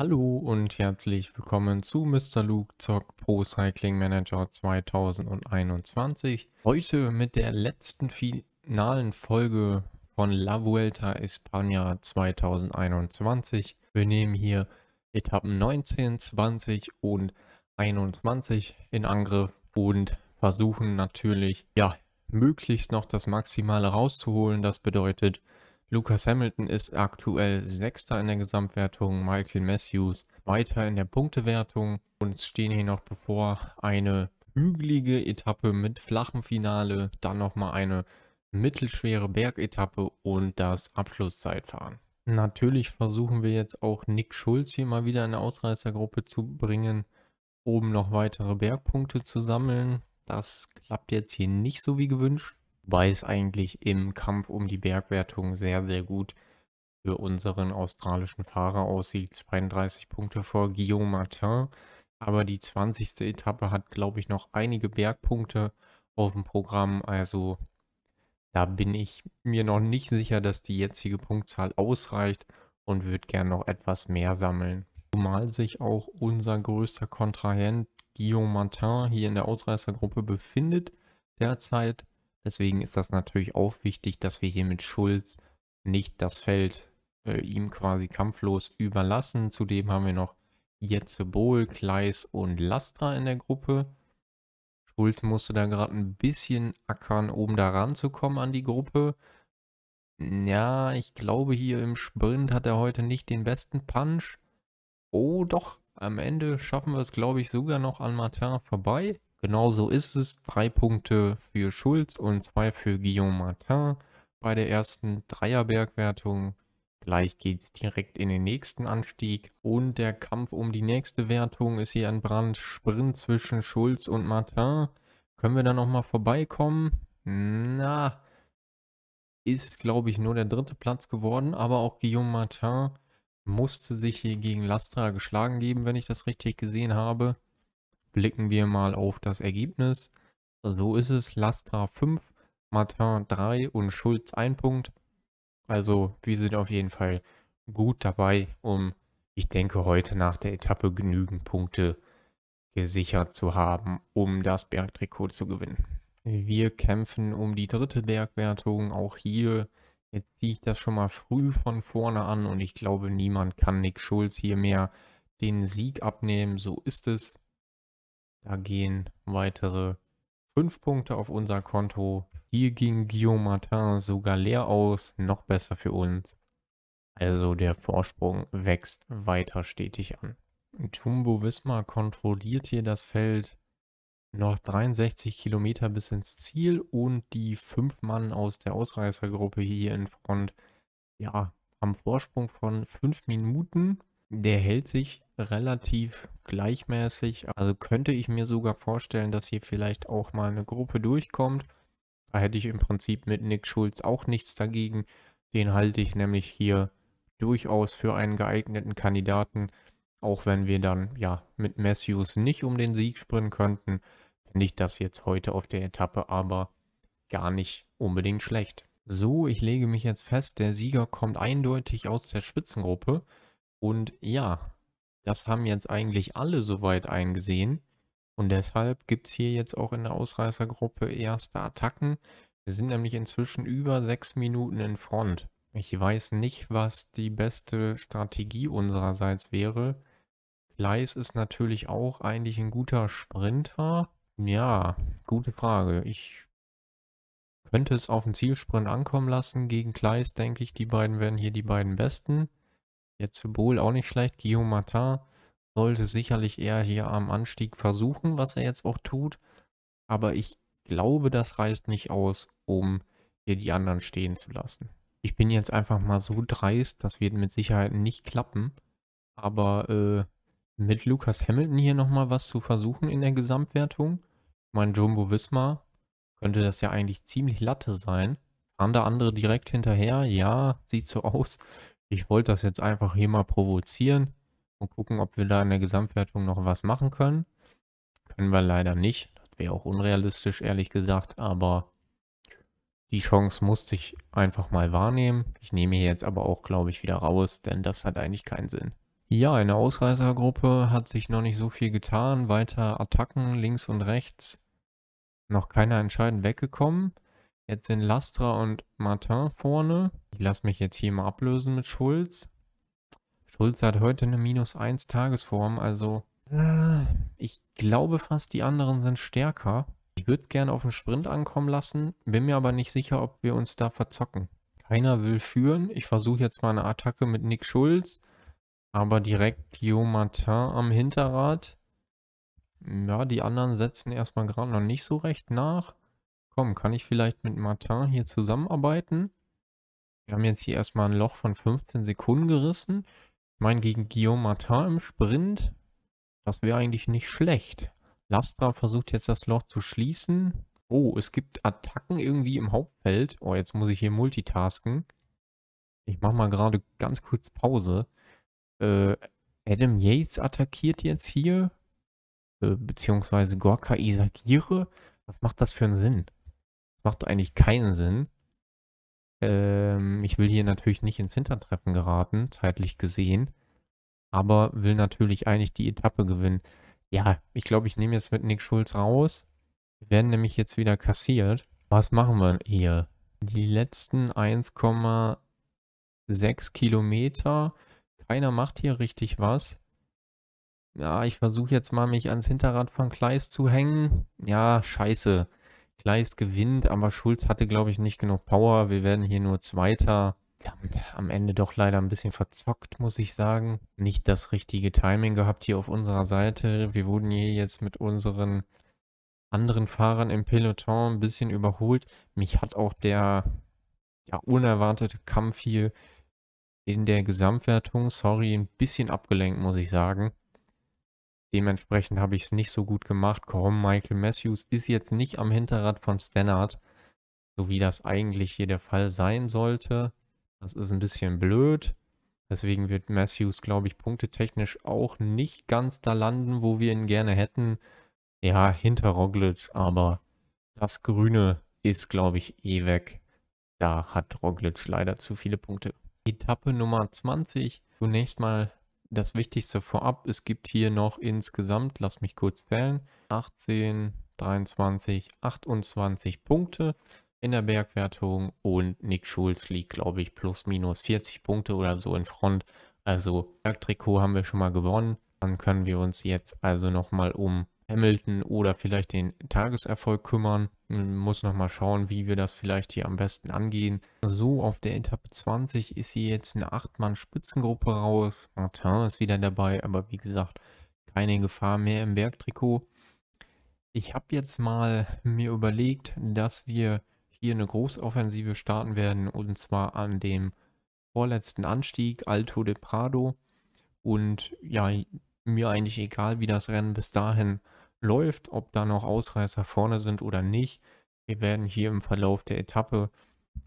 Hallo und herzlich willkommen zu Mr. Luke Zock Pro Cycling Manager 2021. Heute mit der letzten finalen Folge von La Vuelta España 2021. Wir nehmen hier Etappen 19, 20 und 21 in Angriff und versuchen natürlich, ja, möglichst noch das Maximale rauszuholen. Das bedeutet, Lucas Hamilton ist aktuell Sechster in der Gesamtwertung, Michael Matthews weiter in der Punktewertung. Und es stehen hier noch bevor eine hügelige Etappe mit flachem Finale, dann nochmal eine mittelschwere Bergetappe und das Abschlusszeitfahren. Natürlich versuchen wir jetzt auch Nick Schulz hier mal wieder in eine Ausreißergruppe zu bringen, um noch weitere Bergpunkte zu sammeln. Das klappt jetzt hier nicht so wie gewünscht wobei es eigentlich im Kampf um die Bergwertung sehr, sehr gut für unseren australischen Fahrer aussieht. 32 Punkte vor Guillaume Martin, aber die 20. Etappe hat, glaube ich, noch einige Bergpunkte auf dem Programm, also da bin ich mir noch nicht sicher, dass die jetzige Punktzahl ausreicht und würde gern noch etwas mehr sammeln. Zumal sich auch unser größter Kontrahent Guillaume Martin hier in der Ausreißergruppe befindet derzeit Deswegen ist das natürlich auch wichtig, dass wir hier mit Schulz nicht das Feld äh, ihm quasi kampflos überlassen. Zudem haben wir noch Jetzebol, Kleis und Lastra in der Gruppe. Schulz musste da gerade ein bisschen ackern, um da ranzukommen an die Gruppe. Ja, ich glaube, hier im Sprint hat er heute nicht den besten Punch. Oh, doch, am Ende schaffen wir es, glaube ich, sogar noch an Martin vorbei. Genau so ist es. Drei Punkte für Schulz und zwei für Guillaume Martin bei der ersten Dreierbergwertung. Gleich geht es direkt in den nächsten Anstieg und der Kampf um die nächste Wertung ist hier ein Brand. Sprint zwischen Schulz und Martin. Können wir da nochmal vorbeikommen? Na, ist glaube ich nur der dritte Platz geworden, aber auch Guillaume Martin musste sich hier gegen Lastra geschlagen geben, wenn ich das richtig gesehen habe blicken wir mal auf das Ergebnis. So ist es, Lastra 5, Martin 3 und Schulz 1 Punkt. Also wir sind auf jeden Fall gut dabei, um, ich denke, heute nach der Etappe genügend Punkte gesichert zu haben, um das Bergtrikot zu gewinnen. Wir kämpfen um die dritte Bergwertung, auch hier. Jetzt ziehe ich das schon mal früh von vorne an und ich glaube, niemand kann Nick Schulz hier mehr den Sieg abnehmen. So ist es. Da gehen weitere 5 Punkte auf unser Konto. Hier ging Guillaume Martin sogar leer aus. Noch besser für uns. Also der Vorsprung wächst weiter stetig an. Jumbo Wismar kontrolliert hier das Feld. Noch 63 Kilometer bis ins Ziel und die fünf Mann aus der Ausreißergruppe hier in Front, ja, haben Vorsprung von fünf Minuten der hält sich relativ gleichmäßig. Also könnte ich mir sogar vorstellen, dass hier vielleicht auch mal eine Gruppe durchkommt. Da hätte ich im Prinzip mit Nick Schulz auch nichts dagegen. Den halte ich nämlich hier durchaus für einen geeigneten Kandidaten. Auch wenn wir dann ja mit Matthews nicht um den Sieg springen könnten, finde ich das jetzt heute auf der Etappe aber gar nicht unbedingt schlecht. So, ich lege mich jetzt fest, der Sieger kommt eindeutig aus der Spitzengruppe. Und ja, das haben jetzt eigentlich alle soweit eingesehen. Und deshalb gibt es hier jetzt auch in der Ausreißergruppe erste Attacken. Wir sind nämlich inzwischen über sechs Minuten in Front. Ich weiß nicht, was die beste Strategie unsererseits wäre. Gleis ist natürlich auch eigentlich ein guter Sprinter. Ja, gute Frage. Ich könnte es auf den Zielsprint ankommen lassen. Gegen Gleis denke ich, die beiden wären hier die beiden Besten. Jetzt Symbol auch nicht schlecht. Guillaume Martin sollte sicherlich eher hier am Anstieg versuchen, was er jetzt auch tut. Aber ich glaube, das reicht nicht aus, um hier die anderen stehen zu lassen. Ich bin jetzt einfach mal so dreist, das wird mit Sicherheit nicht klappen. Aber äh, mit Lucas Hamilton hier nochmal was zu versuchen in der Gesamtwertung. Mein Jumbo Wismar könnte das ja eigentlich ziemlich Latte sein. Fahren da andere direkt hinterher? Ja, sieht so aus. Ich wollte das jetzt einfach hier mal provozieren und gucken, ob wir da in der Gesamtwertung noch was machen können. Können wir leider nicht. Das wäre auch unrealistisch, ehrlich gesagt. Aber die Chance musste ich einfach mal wahrnehmen. Ich nehme hier jetzt aber auch, glaube ich, wieder raus, denn das hat eigentlich keinen Sinn. Ja, in der Ausreißergruppe hat sich noch nicht so viel getan. Weiter Attacken links und rechts. Noch keiner entscheidend weggekommen. Jetzt sind Lastra und Martin vorne. Ich lasse mich jetzt hier mal ablösen mit Schulz. Schulz hat heute eine minus 1 Tagesform, also äh, ich glaube fast die anderen sind stärker. Ich würde es gerne auf den Sprint ankommen lassen, bin mir aber nicht sicher, ob wir uns da verzocken. Keiner will führen. Ich versuche jetzt mal eine Attacke mit Nick Schulz, aber direkt Guillaume Martin am Hinterrad. Ja, die anderen setzen erstmal gerade noch nicht so recht nach. Komm, kann ich vielleicht mit Martin hier zusammenarbeiten? Wir haben jetzt hier erstmal ein Loch von 15 Sekunden gerissen. Ich meine, gegen Guillaume Martin im Sprint, das wäre eigentlich nicht schlecht. Lastra versucht jetzt das Loch zu schließen. Oh, es gibt Attacken irgendwie im Hauptfeld. Oh, jetzt muss ich hier multitasken. Ich mache mal gerade ganz kurz Pause. Äh, Adam Yates attackiert jetzt hier. Äh, beziehungsweise Gorka Isagire. Was macht das für einen Sinn? Das macht eigentlich keinen Sinn. Ähm, ich will hier natürlich nicht ins Hintertreffen geraten, zeitlich gesehen. Aber will natürlich eigentlich die Etappe gewinnen. Ja, ich glaube, ich nehme jetzt mit Nick Schulz raus. Wir werden nämlich jetzt wieder kassiert. Was machen wir hier? Die letzten 1,6 Kilometer. Keiner macht hier richtig was. Ja, ich versuche jetzt mal, mich ans Hinterrad von Kleist zu hängen. Ja, scheiße. Gleis gewinnt, aber Schulz hatte, glaube ich, nicht genug Power. Wir werden hier nur Zweiter. Verdammt, am Ende doch leider ein bisschen verzockt, muss ich sagen. Nicht das richtige Timing gehabt hier auf unserer Seite. Wir wurden hier jetzt mit unseren anderen Fahrern im Peloton ein bisschen überholt. Mich hat auch der ja, unerwartete Kampf hier in der Gesamtwertung, sorry, ein bisschen abgelenkt, muss ich sagen. Dementsprechend habe ich es nicht so gut gemacht. Kaum Michael Matthews ist jetzt nicht am Hinterrad von Stannard, so wie das eigentlich hier der Fall sein sollte. Das ist ein bisschen blöd. Deswegen wird Matthews, glaube ich, punktetechnisch auch nicht ganz da landen, wo wir ihn gerne hätten. Ja, hinter Roglic, aber das Grüne ist, glaube ich, eh weg. Da hat Roglic leider zu viele Punkte. Etappe Nummer 20. Zunächst mal das Wichtigste vorab, es gibt hier noch insgesamt, lass mich kurz zählen, 18, 23, 28 Punkte in der Bergwertung und Nick Schulz liegt, glaube ich, plus minus 40 Punkte oder so in Front. Also Bergtrikot haben wir schon mal gewonnen. Dann können wir uns jetzt also nochmal um Hamilton oder vielleicht den Tageserfolg kümmern. muss nochmal schauen, wie wir das vielleicht hier am besten angehen. So, auf der Etappe 20 ist hier jetzt eine 8-Mann-Spitzengruppe raus. Martin ist wieder dabei, aber wie gesagt, keine Gefahr mehr im Bergtrikot. Ich habe jetzt mal mir überlegt, dass wir hier eine Großoffensive starten werden und zwar an dem vorletzten Anstieg Alto de Prado und ja, mir eigentlich egal, wie das Rennen bis dahin läuft, ob da noch Ausreißer vorne sind oder nicht. Wir werden hier im Verlauf der Etappe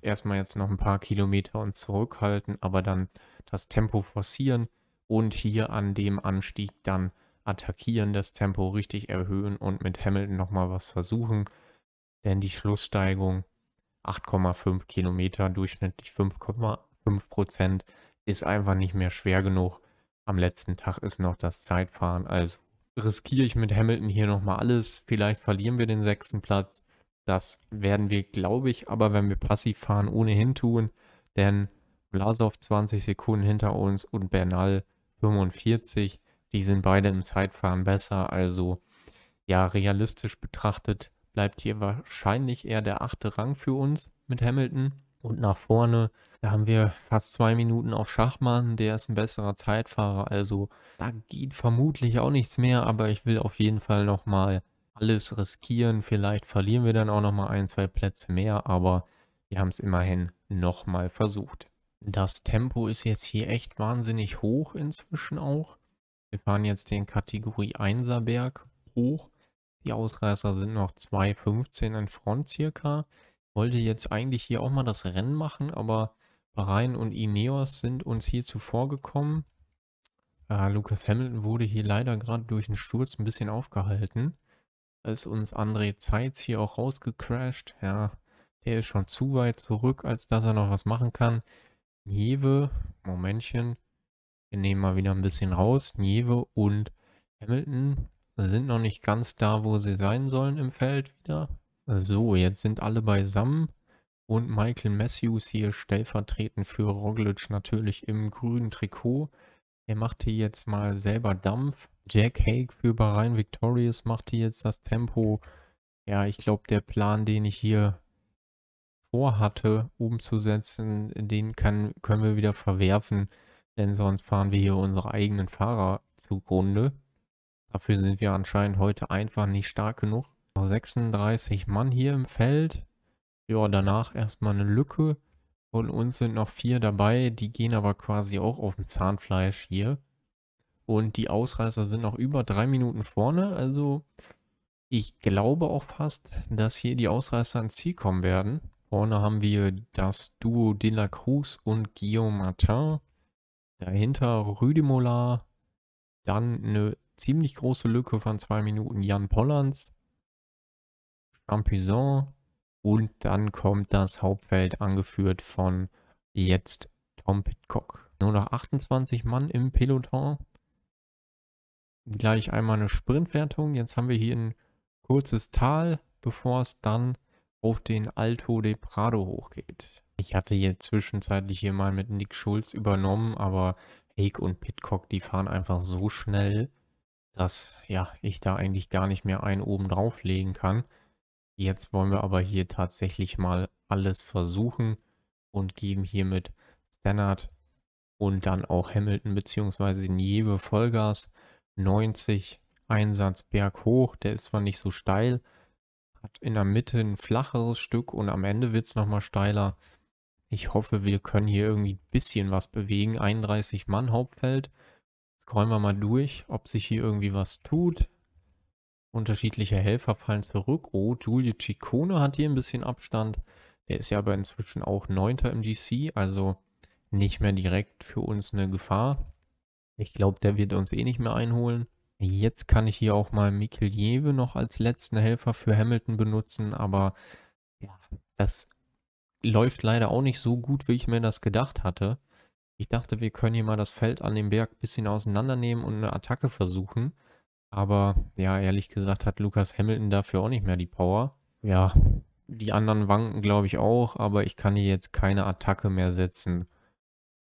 erstmal jetzt noch ein paar Kilometer uns zurückhalten, aber dann das Tempo forcieren und hier an dem Anstieg dann attackieren, das Tempo richtig erhöhen und mit Hamilton nochmal was versuchen. Denn die Schlusssteigung 8,5 Kilometer, durchschnittlich 5,5 Prozent, ist einfach nicht mehr schwer genug. Am letzten Tag ist noch das Zeitfahren, also riskiere ich mit Hamilton hier nochmal alles. Vielleicht verlieren wir den sechsten Platz. Das werden wir, glaube ich, aber wenn wir passiv fahren, ohnehin tun. Denn Vlasov 20 Sekunden hinter uns und Bernal 45. Die sind beide im Zeitfahren besser. Also ja, realistisch betrachtet bleibt hier wahrscheinlich eher der achte Rang für uns mit Hamilton. Und nach vorne, da haben wir fast zwei Minuten auf Schachmann, der ist ein besserer Zeitfahrer. Also da geht vermutlich auch nichts mehr, aber ich will auf jeden Fall nochmal alles riskieren. Vielleicht verlieren wir dann auch nochmal ein, zwei Plätze mehr, aber wir haben es immerhin nochmal versucht. Das Tempo ist jetzt hier echt wahnsinnig hoch inzwischen auch. Wir fahren jetzt den Kategorie 1er Berg hoch. Die Ausreißer sind noch 2,15 in Front circa wollte jetzt eigentlich hier auch mal das Rennen machen, aber Bahrain und Ineos sind uns hier zuvorgekommen. Äh, Lucas Hamilton wurde hier leider gerade durch den Sturz ein bisschen aufgehalten. Da ist uns André Zeitz hier auch rausgecrashed. Ja, der ist schon zu weit zurück, als dass er noch was machen kann. Nieve, Momentchen, wir nehmen mal wieder ein bisschen raus. Nieve und Hamilton sind noch nicht ganz da, wo sie sein sollen im Feld wieder. So, jetzt sind alle beisammen. Und Michael Matthews hier stellvertretend für Roglic natürlich im grünen Trikot. Er macht hier jetzt mal selber Dampf. Jack Hake für Bahrain Victorious macht hier jetzt das Tempo. Ja, ich glaube, der Plan, den ich hier vorhatte, umzusetzen, den kann, können wir wieder verwerfen. Denn sonst fahren wir hier unsere eigenen Fahrer zugrunde. Dafür sind wir anscheinend heute einfach nicht stark genug. Noch 36 Mann hier im Feld. Ja, danach erstmal eine Lücke. Von uns sind noch vier dabei, die gehen aber quasi auch auf dem Zahnfleisch hier. Und die Ausreißer sind noch über drei Minuten vorne, also ich glaube auch fast, dass hier die Ausreißer ans Ziel kommen werden. Vorne haben wir das Duo De La Cruz und Guillaume Martin. Dahinter Rüdemola. Dann eine ziemlich große Lücke von zwei Minuten Jan Pollands. Champison. Und dann kommt das Hauptfeld angeführt von jetzt Tom Pitcock. Nur noch 28 Mann im Peloton. Gleich einmal eine Sprintwertung. Jetzt haben wir hier ein kurzes Tal, bevor es dann auf den Alto de Prado hochgeht. Ich hatte hier zwischenzeitlich hier mal mit Nick Schulz übernommen, aber Hake und Pitcock, die fahren einfach so schnell, dass ja, ich da eigentlich gar nicht mehr einen oben drauflegen kann. Jetzt wollen wir aber hier tatsächlich mal alles versuchen und geben hiermit Standard und dann auch Hamilton bzw. Niebe Vollgas 90 Einsatz berghoch. Der ist zwar nicht so steil, hat in der Mitte ein flacheres Stück und am Ende wird es nochmal steiler. Ich hoffe, wir können hier irgendwie ein bisschen was bewegen. 31 Mann Hauptfeld. Scrollen wir mal durch, ob sich hier irgendwie was tut. Unterschiedliche Helfer fallen zurück. Oh, Giulio Ciccone hat hier ein bisschen Abstand. Er ist ja aber inzwischen auch Neunter im GC, also nicht mehr direkt für uns eine Gefahr. Ich glaube, der wird uns eh nicht mehr einholen. Jetzt kann ich hier auch mal Mikkel Jewe noch als letzten Helfer für Hamilton benutzen, aber ja, das läuft leider auch nicht so gut, wie ich mir das gedacht hatte. Ich dachte, wir können hier mal das Feld an dem Berg ein bisschen auseinandernehmen und eine Attacke versuchen. Aber ja, ehrlich gesagt hat Lukas Hamilton dafür auch nicht mehr die Power. Ja, die anderen wanken, glaube ich, auch, aber ich kann hier jetzt keine Attacke mehr setzen,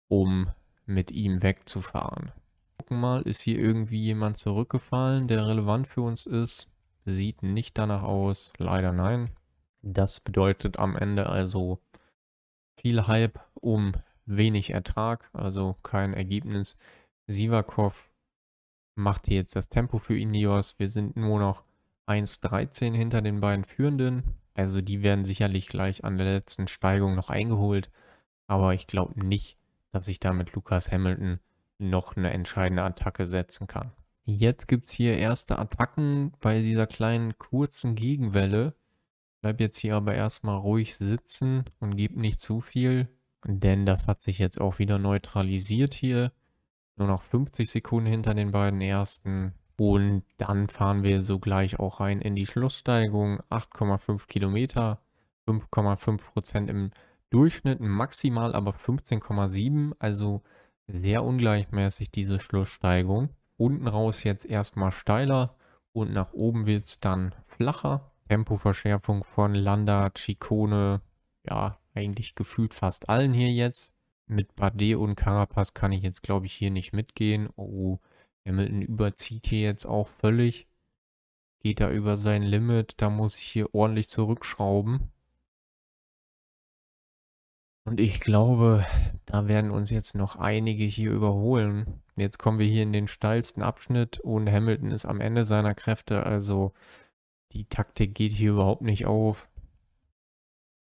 um mit ihm wegzufahren. Gucken mal, ist hier irgendwie jemand zurückgefallen, der relevant für uns ist? Sieht nicht danach aus, leider nein. Das bedeutet am Ende also viel Hype um wenig Ertrag, also kein Ergebnis. Sivakov macht hier jetzt das Tempo für Ineos. Wir sind nur noch 1,13 hinter den beiden Führenden. Also die werden sicherlich gleich an der letzten Steigung noch eingeholt. Aber ich glaube nicht, dass ich da mit Lukas Hamilton noch eine entscheidende Attacke setzen kann. Jetzt gibt es hier erste Attacken bei dieser kleinen kurzen Gegenwelle. Bleib jetzt hier aber erstmal ruhig sitzen und gib nicht zu viel, denn das hat sich jetzt auch wieder neutralisiert hier nur noch 50 Sekunden hinter den beiden ersten. Und dann fahren wir sogleich auch rein in die Schlusssteigung. 8,5 Kilometer, 5,5 Prozent im Durchschnitt, maximal aber 15,7. Also sehr ungleichmäßig diese Schlusssteigung. Unten raus jetzt erstmal steiler und nach oben wird es dann flacher. Tempoverschärfung von Landa, Chicone, ja, eigentlich gefühlt fast allen hier jetzt. Mit Bardet und Carapaz kann ich jetzt, glaube ich, hier nicht mitgehen. Oh, Hamilton überzieht hier jetzt auch völlig. Geht da über sein Limit. Da muss ich hier ordentlich zurückschrauben. Und ich glaube, da werden uns jetzt noch einige hier überholen. Jetzt kommen wir hier in den steilsten Abschnitt und Hamilton ist am Ende seiner Kräfte. Also die Taktik geht hier überhaupt nicht auf.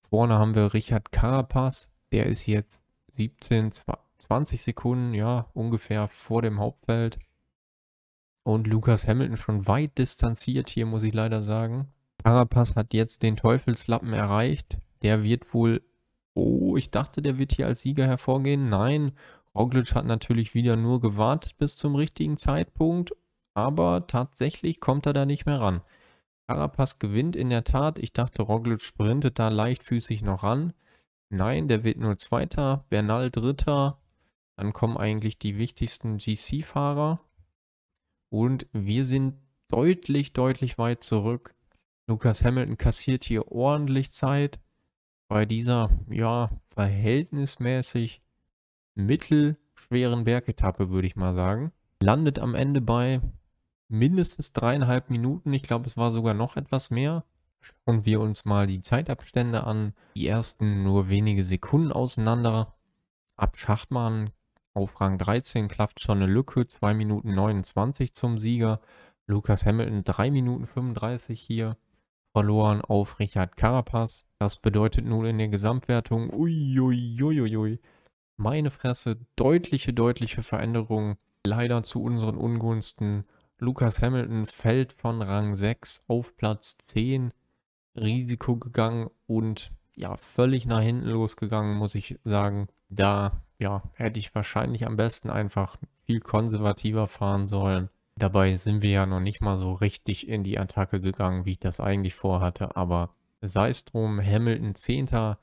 Vorne haben wir Richard Carapaz. Der ist jetzt 17, 20 Sekunden, ja, ungefähr vor dem Hauptfeld. Und Lukas Hamilton schon weit distanziert hier, muss ich leider sagen. Carapaz hat jetzt den Teufelslappen erreicht. Der wird wohl. Oh, ich dachte, der wird hier als Sieger hervorgehen. Nein, Roglic hat natürlich wieder nur gewartet bis zum richtigen Zeitpunkt. Aber tatsächlich kommt er da nicht mehr ran. Carapaz gewinnt in der Tat. Ich dachte, Roglic sprintet da leichtfüßig noch ran. Nein, der wird nur Zweiter, Bernal Dritter. Dann kommen eigentlich die wichtigsten GC-Fahrer. Und wir sind deutlich, deutlich weit zurück. Lucas Hamilton kassiert hier ordentlich Zeit bei dieser, ja, verhältnismäßig mittelschweren Bergetappe, würde ich mal sagen. Landet am Ende bei mindestens dreieinhalb Minuten. Ich glaube, es war sogar noch etwas mehr. Schauen wir uns mal die Zeitabstände an. Die ersten nur wenige Sekunden auseinander. Ab Schachtmann auf Rang 13 klafft schon eine Lücke, 2 Minuten 29 zum Sieger. Lucas Hamilton 3 Minuten 35 hier verloren auf Richard Carapaz. Das bedeutet nun in der Gesamtwertung, uiuiuiuiui, ui, ui, ui, meine Fresse, deutliche, deutliche Veränderung. Leider zu unseren Ungunsten. Lucas Hamilton fällt von Rang 6 auf Platz 10. Risiko gegangen und ja, völlig nach hinten losgegangen, muss ich sagen. Da ja, hätte ich wahrscheinlich am besten einfach viel konservativer fahren sollen. Dabei sind wir ja noch nicht mal so richtig in die Attacke gegangen, wie ich das eigentlich vorhatte. Aber sei es drum, Hamilton 10.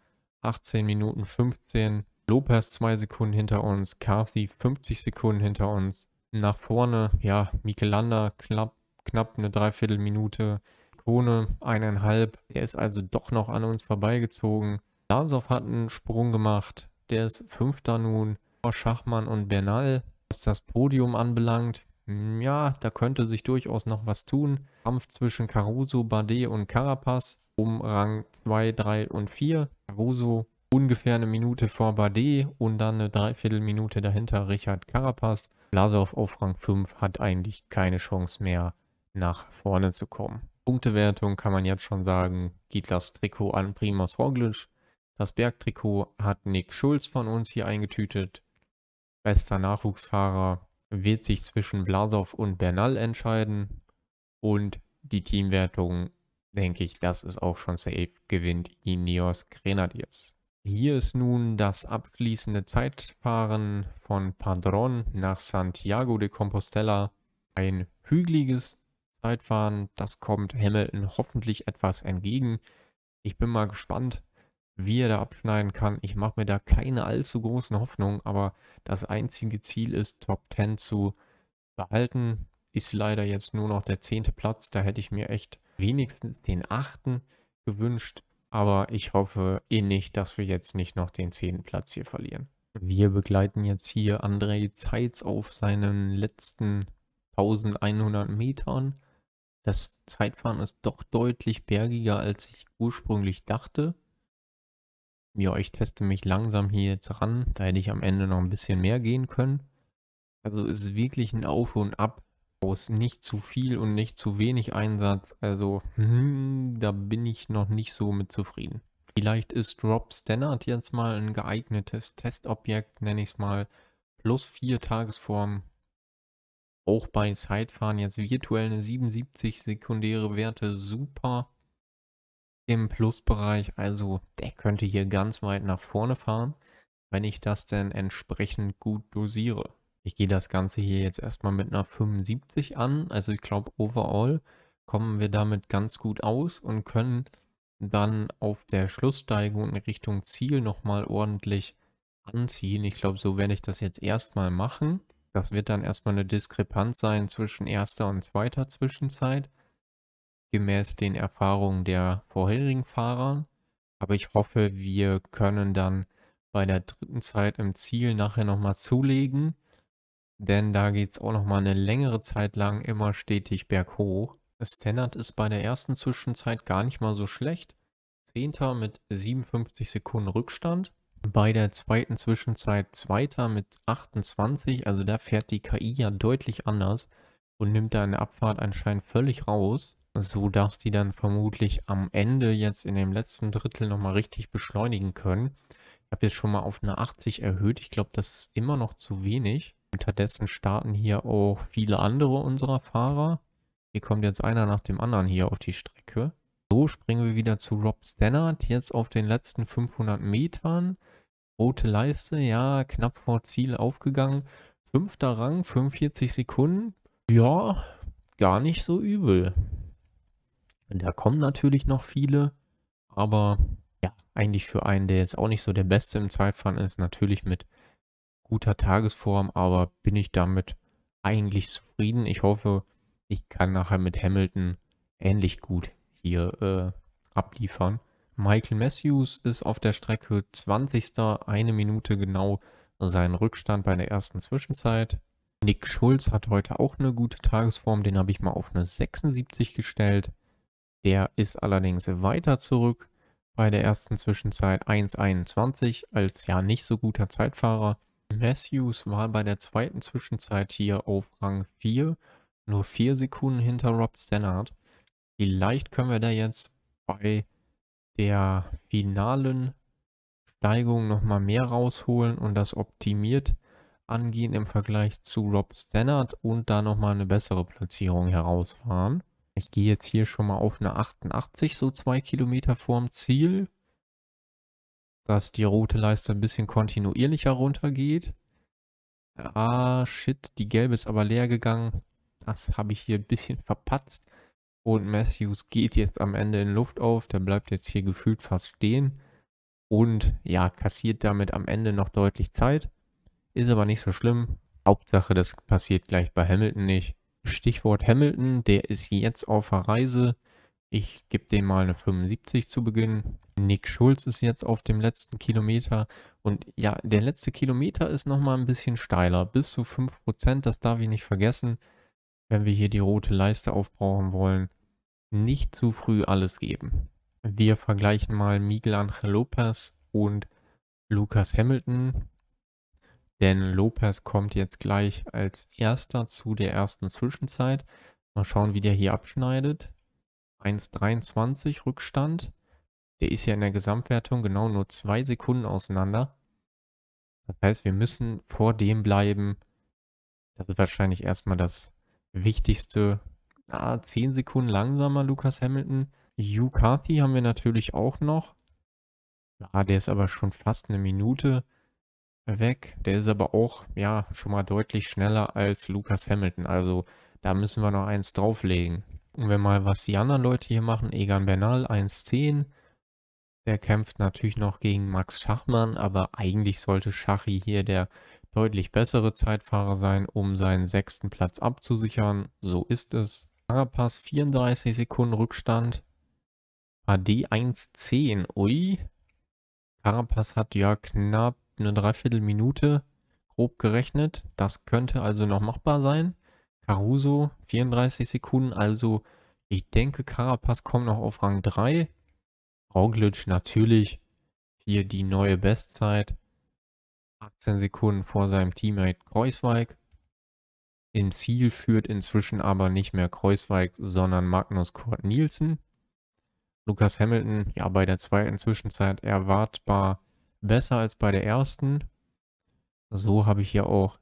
18 Minuten 15, Lopez 2 Sekunden hinter uns, Carthy 50 Sekunden hinter uns. Nach vorne, ja, Michelanda knapp, knapp eine Dreiviertelminute, Zone eineinhalb. Er ist also doch noch an uns vorbeigezogen. Lamsov hat einen Sprung gemacht. Der ist Fünfter nun vor Schachmann und Bernal. Was das Podium anbelangt, hm, ja, da könnte sich durchaus noch was tun. Kampf zwischen Caruso, Bardet und Carapaz um Rang 2, 3 und 4. Caruso ungefähr eine Minute vor Bardet und dann eine Dreiviertelminute dahinter Richard Carapaz. Blasov auf Rang 5 hat eigentlich keine Chance mehr nach vorne zu kommen. Punktewertung kann man jetzt schon sagen, geht das Trikot an Primas Roglic. Das Bergtrikot hat Nick Schulz von uns hier eingetütet. Bester Nachwuchsfahrer wird sich zwischen Vlasov und Bernal entscheiden. Und die Teamwertung, denke ich, das ist auch schon safe, gewinnt Ineos Grenadiers. Hier ist nun das abschließende Zeitfahren von Padron nach Santiago de Compostela. Ein hügeliges Zeitfahren. Das kommt Hamilton hoffentlich etwas entgegen. Ich bin mal gespannt, wie er da abschneiden kann. Ich mache mir da keine allzu großen Hoffnungen, aber das einzige Ziel ist, Top 10 zu behalten. Ist leider jetzt nur noch der zehnte Platz. Da hätte ich mir echt wenigstens den achten gewünscht. Aber ich hoffe eh nicht, dass wir jetzt nicht noch den zehnten Platz hier verlieren. Wir begleiten jetzt hier Andrei Zeitz auf seinen letzten 1100 Metern. Das Zeitfahren ist doch deutlich bergiger, als ich ursprünglich dachte. Ja, ich teste mich langsam hier jetzt ran. Da hätte ich am Ende noch ein bisschen mehr gehen können. Also es ist wirklich ein Auf und Ab aus nicht zu viel und nicht zu wenig Einsatz. Also hm, da bin ich noch nicht so mit zufrieden. Vielleicht ist Rob Stannard jetzt mal ein geeignetes Testobjekt, nenne ich es mal, plus vier Tagesformen auch bei Sidefahren jetzt virtuell eine 77 sekundäre Werte, super im Plusbereich. Also der könnte hier ganz weit nach vorne fahren, wenn ich das denn entsprechend gut dosiere. Ich gehe das Ganze hier jetzt erstmal mit einer 75 an. Also ich glaube, overall kommen wir damit ganz gut aus und können dann auf der Schlusssteigung in Richtung Ziel nochmal ordentlich anziehen. Ich glaube, so werde ich das jetzt erstmal machen. Das wird dann erstmal eine Diskrepanz sein zwischen erster und zweiter Zwischenzeit, gemäß den Erfahrungen der vorherigen Fahrer. Aber ich hoffe, wir können dann bei der dritten Zeit im Ziel nachher nochmal zulegen, denn da geht es auch nochmal eine längere Zeit lang immer stetig berghoch. Standard ist bei der ersten Zwischenzeit gar nicht mal so schlecht. Zehnter mit 57 Sekunden Rückstand bei der zweiten Zwischenzeit Zweiter mit 28. Also da fährt die KI ja deutlich anders und nimmt da eine Abfahrt anscheinend völlig raus. sodass die dann vermutlich am Ende jetzt in dem letzten Drittel nochmal richtig beschleunigen können. Ich habe jetzt schon mal auf eine 80 erhöht. Ich glaube, das ist immer noch zu wenig. Unterdessen starten hier auch viele andere unserer Fahrer. Hier kommt jetzt einer nach dem anderen hier auf die Strecke. So springen wir wieder zu Rob Stannard, jetzt auf den letzten 500 Metern. Rote Leiste, ja, knapp vor Ziel aufgegangen. Fünfter Rang, 45 Sekunden. Ja, gar nicht so übel. Da kommen natürlich noch viele, aber ja, eigentlich für einen, der jetzt auch nicht so der Beste im Zeitfahren ist, natürlich mit guter Tagesform, aber bin ich damit eigentlich zufrieden. Ich hoffe, ich kann nachher mit Hamilton ähnlich gut hier äh, abliefern. Michael Matthews ist auf der Strecke 20. Eine Minute genau sein Rückstand bei der ersten Zwischenzeit. Nick Schulz hat heute auch eine gute Tagesform, den habe ich mal auf eine 76 gestellt. Der ist allerdings weiter zurück bei der ersten Zwischenzeit 1,21 als ja nicht so guter Zeitfahrer. Matthews war bei der zweiten Zwischenzeit hier auf Rang 4, nur 4 Sekunden hinter Rob Stannard. Vielleicht können wir da jetzt bei der finalen Steigung nochmal mehr rausholen und das optimiert angehen im Vergleich zu Rob Stannard und da nochmal eine bessere Platzierung herausfahren. Ich gehe jetzt hier schon mal auf eine 88, so zwei Kilometer vorm Ziel, dass die rote Leiste ein bisschen kontinuierlicher runtergeht. Ah, shit, die gelbe ist aber leer gegangen. Das habe ich hier ein bisschen verpatzt. Und Matthews geht jetzt am Ende in Luft auf. Der bleibt jetzt hier gefühlt fast stehen. Und ja, kassiert damit am Ende noch deutlich Zeit. Ist aber nicht so schlimm. Hauptsache, das passiert gleich bei Hamilton nicht. Stichwort Hamilton, der ist jetzt auf der Reise. Ich gebe dem mal eine 75 zu Beginn. Nick Schulz ist jetzt auf dem letzten Kilometer. Und ja, der letzte Kilometer ist nochmal ein bisschen steiler. Bis zu 5%, das darf ich nicht vergessen, wenn wir hier die rote Leiste aufbrauchen wollen nicht zu früh alles geben. Wir vergleichen mal Miguel Angel Lopez und Lucas Hamilton, denn Lopez kommt jetzt gleich als erster zu der ersten Zwischenzeit. Mal schauen, wie der hier abschneidet. 1,23 Rückstand. Der ist ja in der Gesamtwertung genau nur zwei Sekunden auseinander. Das heißt, wir müssen vor dem bleiben. Das ist wahrscheinlich erstmal das Wichtigste, ah, 10 Sekunden langsamer, Lucas Hamilton. Hugh Carthy haben wir natürlich auch noch. Ah, der ist aber schon fast eine Minute weg. Der ist aber auch, ja, schon mal deutlich schneller als Lucas Hamilton. Also da müssen wir noch eins drauflegen. Und wenn mal, was die anderen Leute hier machen, Egan Bernal 1.10. Der kämpft natürlich noch gegen Max Schachmann, aber eigentlich sollte Schachi hier der deutlich bessere Zeitfahrer sein, um seinen sechsten Platz abzusichern. So ist es. Carapaz 34 Sekunden Rückstand. AD 1,10. Ui. Carapaz hat ja knapp eine Dreiviertelminute grob gerechnet. Das könnte also noch machbar sein. Caruso 34 Sekunden. Also ich denke, Carapaz kommt noch auf Rang 3. Roglic natürlich. Hier die neue Bestzeit. 18 Sekunden vor seinem Teammate Kreuzweig. In Ziel führt inzwischen aber nicht mehr Kreuzweig, sondern Magnus Kurt Nielsen. Lukas Hamilton, ja, bei der zweiten Zwischenzeit erwartbar besser als bei der ersten. So habe ich hier auch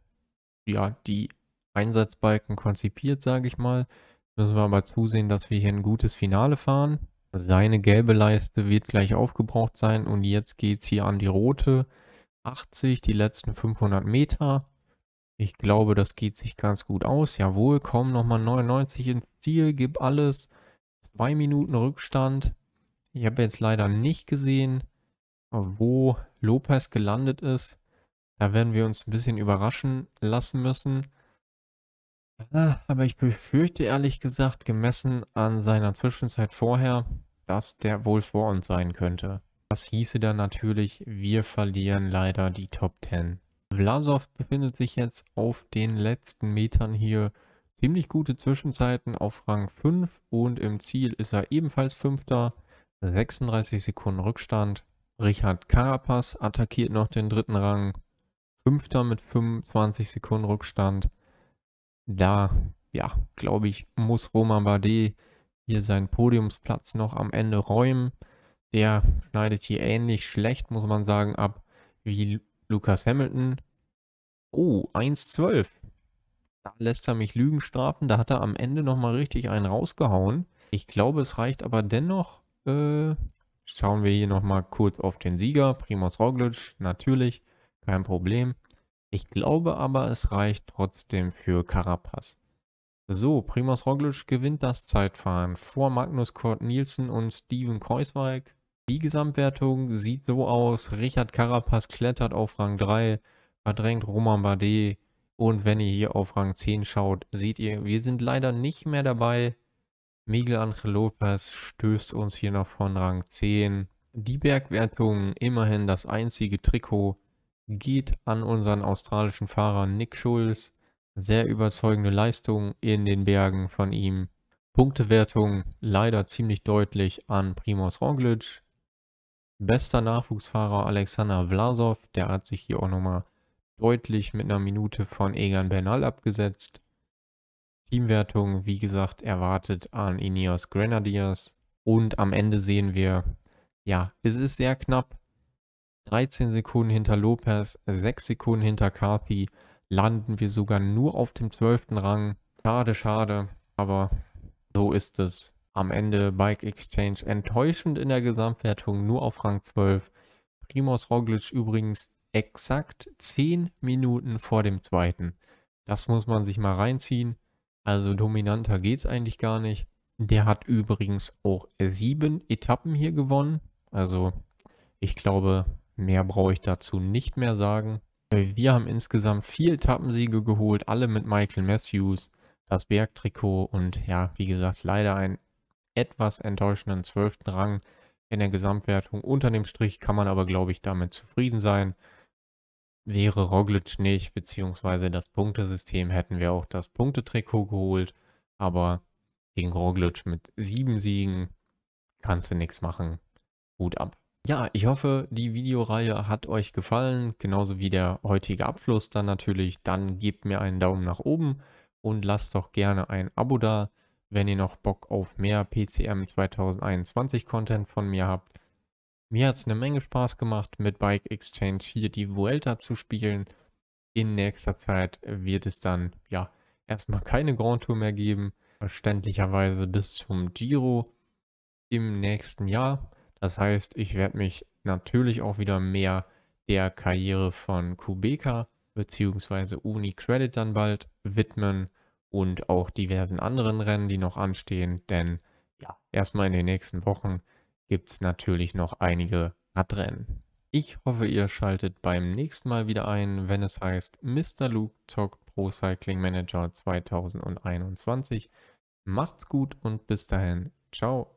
ja, die Einsatzbalken konzipiert, sage ich mal. Müssen wir aber zusehen, dass wir hier ein gutes Finale fahren. Seine gelbe Leiste wird gleich aufgebraucht sein und jetzt geht es hier an die rote. 80, die letzten 500 Meter. Ich glaube, das geht sich ganz gut aus. Jawohl, komm, nochmal 99 ins Ziel, gib alles. Zwei Minuten Rückstand. Ich habe jetzt leider nicht gesehen, wo Lopez gelandet ist. Da werden wir uns ein bisschen überraschen lassen müssen. Ah, aber ich befürchte ehrlich gesagt, gemessen an seiner Zwischenzeit vorher, dass der wohl vor uns sein könnte. Das hieße dann natürlich, wir verlieren leider die Top 10. Vlasov befindet sich jetzt auf den letzten Metern hier. Ziemlich gute Zwischenzeiten auf Rang 5 und im Ziel ist er ebenfalls Fünfter. 36 Sekunden Rückstand. Richard Carapaz attackiert noch den dritten Rang. Fünfter mit 25 Sekunden Rückstand. Da, ja, glaube ich, muss Roman Bardet hier seinen Podiumsplatz noch am Ende räumen. Der schneidet hier ähnlich schlecht, muss man sagen, ab wie Lukas Hamilton. Oh, 1,12. Da lässt er mich Lügen strafen. Da hat er am Ende nochmal richtig einen rausgehauen. Ich glaube, es reicht aber dennoch. Äh, schauen wir hier nochmal kurz auf den Sieger. Primoz Roglic, natürlich. Kein Problem. Ich glaube aber, es reicht trotzdem für Carapaz. So, Primoz Roglic gewinnt das Zeitfahren vor Magnus Kurt Nielsen und Steven Kreuzweig. Die Gesamtwertung sieht so aus. Richard Carapaz klettert auf Rang 3, verdrängt Roman Bardet. Und wenn ihr hier auf Rang 10 schaut, seht ihr, wir sind leider nicht mehr dabei. Miguel Angel Lopez stößt uns hier noch von Rang 10. Die Bergwertung, immerhin das einzige Trikot, geht an unseren australischen Fahrer Nick Schulz. Sehr überzeugende Leistung in den Bergen von ihm. Punktewertung leider ziemlich deutlich an Primoz Roglic. Bester Nachwuchsfahrer Alexander Vlasov, der hat sich hier auch nochmal deutlich mit einer Minute von Egan Bernal abgesetzt. Teamwertung, wie gesagt, erwartet an Ineos Grenadiers. Und am Ende sehen wir, ja, es ist sehr knapp. 13 Sekunden hinter Lopez, 6 Sekunden hinter Carthy landen wir sogar nur auf dem 12. Rang. Schade, schade, aber so ist es. Am Ende Bike Exchange enttäuschend in der Gesamtwertung, nur auf Rang 12. Primoz Roglic übrigens exakt 10 Minuten vor dem zweiten. Das muss man sich mal reinziehen. Also dominanter geht es eigentlich gar nicht. Der hat übrigens auch sieben Etappen hier gewonnen. Also ich glaube, mehr brauche ich dazu nicht mehr sagen. Wir haben insgesamt vier Etappensiege geholt, alle mit Michael Matthews. Das Bergtrikot und ja, wie gesagt, leider ein etwas enttäuschenden 12. Rang in der Gesamtwertung. Unter dem Strich kann man aber, glaube ich, damit zufrieden sein. Wäre Roglic nicht, beziehungsweise das Punktesystem, hätten wir auch das Punktetrikot geholt. Aber gegen Roglic mit sieben Siegen kannst du nichts machen. Hut ab. Ja, ich hoffe, die Videoreihe hat euch gefallen, genauso wie der heutige Abschluss dann natürlich. Dann gebt mir einen Daumen nach oben und lasst doch gerne ein Abo da wenn ihr noch Bock auf mehr PCM 2021 Content von mir habt. Mir hat es eine Menge Spaß gemacht, mit Bike Exchange hier die Vuelta zu spielen. In nächster Zeit wird es dann, ja, erstmal keine Grand Tour mehr geben. Verständlicherweise bis zum Giro im nächsten Jahr. Das heißt, ich werde mich natürlich auch wieder mehr der Karriere von Kubeka bzw. Uni Credit dann bald widmen und auch diversen anderen Rennen, die noch anstehen. Denn ja, erstmal in den nächsten Wochen gibt es natürlich noch einige Radrennen. Ich hoffe, ihr schaltet beim nächsten Mal wieder ein, wenn es heißt Mr. Luke talkt Pro Cycling Manager 2021. Macht's gut und bis dahin. Ciao.